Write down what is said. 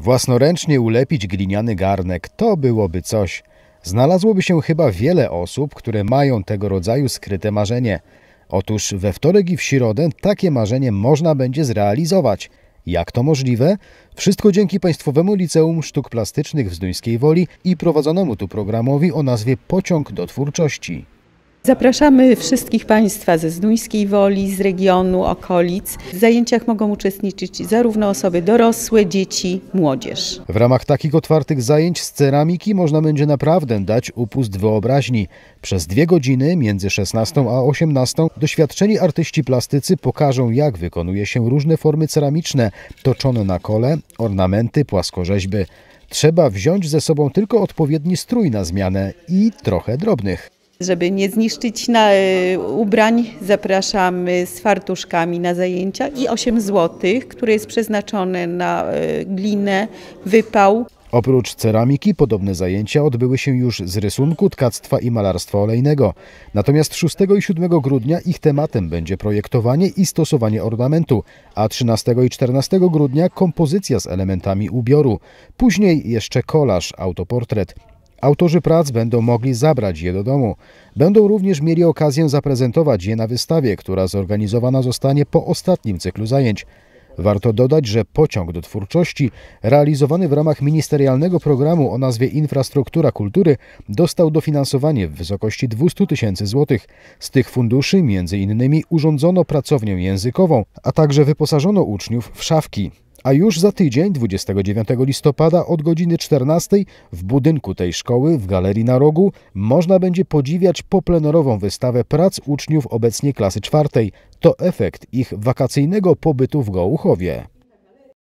Własnoręcznie ulepić gliniany garnek to byłoby coś. Znalazłoby się chyba wiele osób, które mają tego rodzaju skryte marzenie. Otóż we wtorek i w środę takie marzenie można będzie zrealizować. Jak to możliwe? Wszystko dzięki Państwowemu Liceum Sztuk Plastycznych w Zduńskiej Woli i prowadzonemu tu programowi o nazwie Pociąg do Twórczości. Zapraszamy wszystkich Państwa ze Zduńskiej Woli, z regionu, okolic. W zajęciach mogą uczestniczyć zarówno osoby dorosłe, dzieci, młodzież. W ramach takich otwartych zajęć z ceramiki można będzie naprawdę dać upust wyobraźni. Przez dwie godziny, między 16 a 18, doświadczeni artyści plastycy pokażą, jak wykonuje się różne formy ceramiczne, toczone na kole, ornamenty, płaskorzeźby. Trzeba wziąć ze sobą tylko odpowiedni strój na zmianę i trochę drobnych. Żeby nie zniszczyć na, e, ubrań, zapraszamy z fartuszkami na zajęcia i 8 zł, które jest przeznaczone na e, glinę, wypał. Oprócz ceramiki podobne zajęcia odbyły się już z rysunku, tkactwa i malarstwa olejnego. Natomiast 6 i 7 grudnia ich tematem będzie projektowanie i stosowanie ornamentu, a 13 i 14 grudnia kompozycja z elementami ubioru. Później jeszcze kolaż, autoportret, Autorzy prac będą mogli zabrać je do domu. Będą również mieli okazję zaprezentować je na wystawie, która zorganizowana zostanie po ostatnim cyklu zajęć. Warto dodać, że pociąg do twórczości, realizowany w ramach ministerialnego programu o nazwie Infrastruktura Kultury, dostał dofinansowanie w wysokości 200 tysięcy złotych. Z tych funduszy między innymi urządzono pracownię językową, a także wyposażono uczniów w szafki a już za tydzień, 29 listopada od godziny 14 w budynku tej szkoły w Galerii na Rogu można będzie podziwiać poplenerową wystawę prac uczniów obecnie klasy czwartej. To efekt ich wakacyjnego pobytu w Gołuchowie.